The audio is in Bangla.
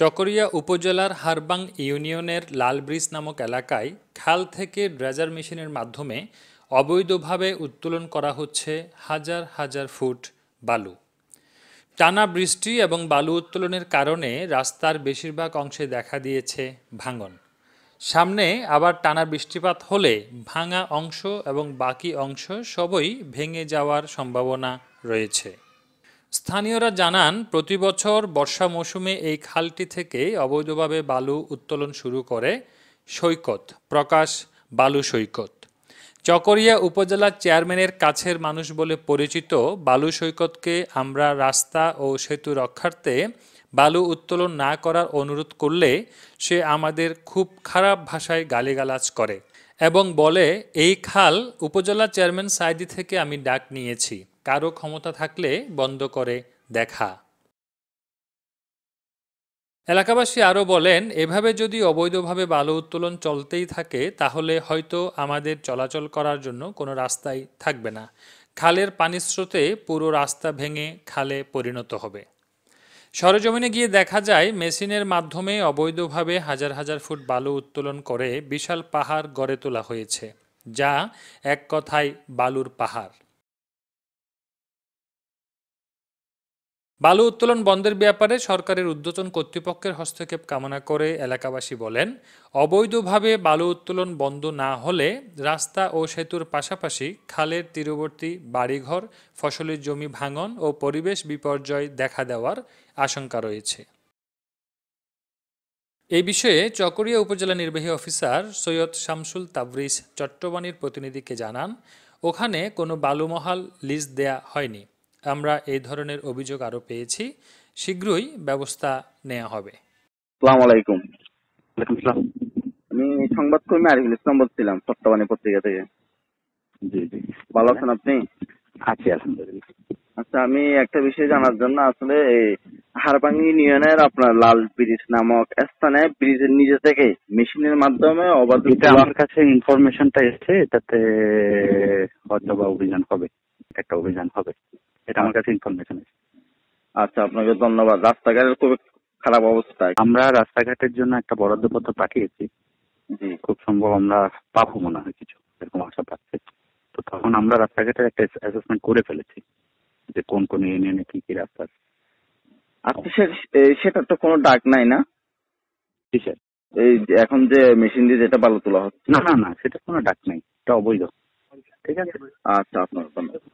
চকরিয়া উপজেলার হারবাং ইউনিয়নের লালব্রিজ নামক এলাকায় খাল থেকে ড্রেজার মেশিনের মাধ্যমে অবৈধভাবে উত্তোলন করা হচ্ছে হাজার হাজার ফুট বালু টানা বৃষ্টি এবং বালু উত্তোলনের কারণে রাস্তার বেশিরভাগ অংশে দেখা দিয়েছে ভাঙন সামনে আবার টানা বৃষ্টিপাত হলে ভাঙা অংশ এবং বাকি অংশ সবই ভেঙে যাওয়ার সম্ভাবনা রয়েছে স্থানীয়রা জানান প্রতি বছর বর্ষা মৌসুমে এই খালটি থেকে অবৈধভাবে বালু উত্তোলন শুরু করে সৈকত প্রকাশ বালু সৈকত চকরিয়া উপজেলার চেয়ারম্যানের কাছের মানুষ বলে পরিচিত বালু সৈকতকে আমরা রাস্তা ও সেতু রক্ষার্থে বালু উত্তোলন না করার অনুরোধ করলে সে আমাদের খুব খারাপ ভাষায় গালিগালাজ করে এবং বলে এই খাল উপজেলা চেয়ারম্যান সাইদি থেকে আমি ডাক নিয়েছি কারো ক্ষমতা থাকলে বন্ধ করে দেখা এলাকাবাসী আরও বলেন এভাবে যদি অবৈধভাবে বালু উত্তোলন চলতেই থাকে তাহলে হয়তো আমাদের চলাচল করার জন্য কোনো রাস্তাই থাকবে না খালের পানি স্রোতে পুরো রাস্তা ভেঙে খালে পরিণত হবে সরজমিনে গিয়ে দেখা যায় মেশিনের মাধ্যমে অবৈধভাবে হাজার হাজার ফুট বালু উত্তোলন করে বিশাল পাহাড় গড়ে তোলা হয়েছে যা এক কথায় বালুর পাহাড় বালু উত্তোলন বন্ধের ব্যাপারে সরকারের উদ্যোচন কর্তৃপক্ষের হস্তক্ষেপ কামনা করে এলাকাবাসী বলেন অবৈধভাবে বালু উত্তোলন বন্ধ না হলে রাস্তা ও সেতুর পাশাপাশি খালের তীরবর্তী বাড়িঘর ফসলের জমি ভাঙন ও পরিবেশ বিপর্যয় দেখা দেওয়ার আশঙ্কা রয়েছে এই বিষয়ে চকরিয়া উপজেলা নির্বাহী অফিসার সৈয়দ শামসুল তাবরিস চট্টবাণীর প্রতিনিধিকে জানান ওখানে কোনো বালুমহাল লিজ দেয়া হয়নি আমরা এই ধরনের অভিযোগ আরো পেয়েছি শীঘ্রই ব্যবস্থা নেওয়া হবে আসসালামু আলাইকুম আমি সংবাদকর্মী আরিফুল ইসলাম বলছিলাম সত্যবাণী পত্রিকা থেকে জি জি ভালো আছেন আপনি আছি আলহামদুলিল্লাহ আচ্ছা আমি একটা বিষয় জানার জন্য আসলে এই হারবাঙ্গি ইউনিয়নের আপনার লাল ব্রিজ নামক স্থানে ব্রিজের নিজে থেকে মেশিনের মাধ্যমে অবাধ আমার কাছে ইনফরমেশনটা এসেছে এটাতে হয়তো অভিযান হবে একটা অভিযান হবে আচ্ছা। আমার কাছে ইনফরমেশন আছে আচ্ছা আপনাকে ধন্যবাদ রাস্তাঘাটের খুব খারাপ অবস্থা আমরা রাস্তাঘাটের জন্য একটা বরাদ্দপত্র পাঠিয়েছি জি খুব সম্ভব আমরা পাবো মনে হয় কিছু এরকম আশা পাচ্ছে তো তখন আমরা রাস্তাঘাটের একটা অ্যাসেসমেন্ট করে ফেলেছি যে কোন কোন ইউনিয়নে কি কি রাস্তা আছে আচ্ছা, সেটা তো কোনো ডাক নাই না স্যার এই এখন যে মেশিন দিয়ে যেটা বালু তোলা হচ্ছে না না না সেটা কোনো ডাক নাই এটা অবৈধ ঠিক আছে আচ্ছা আপনার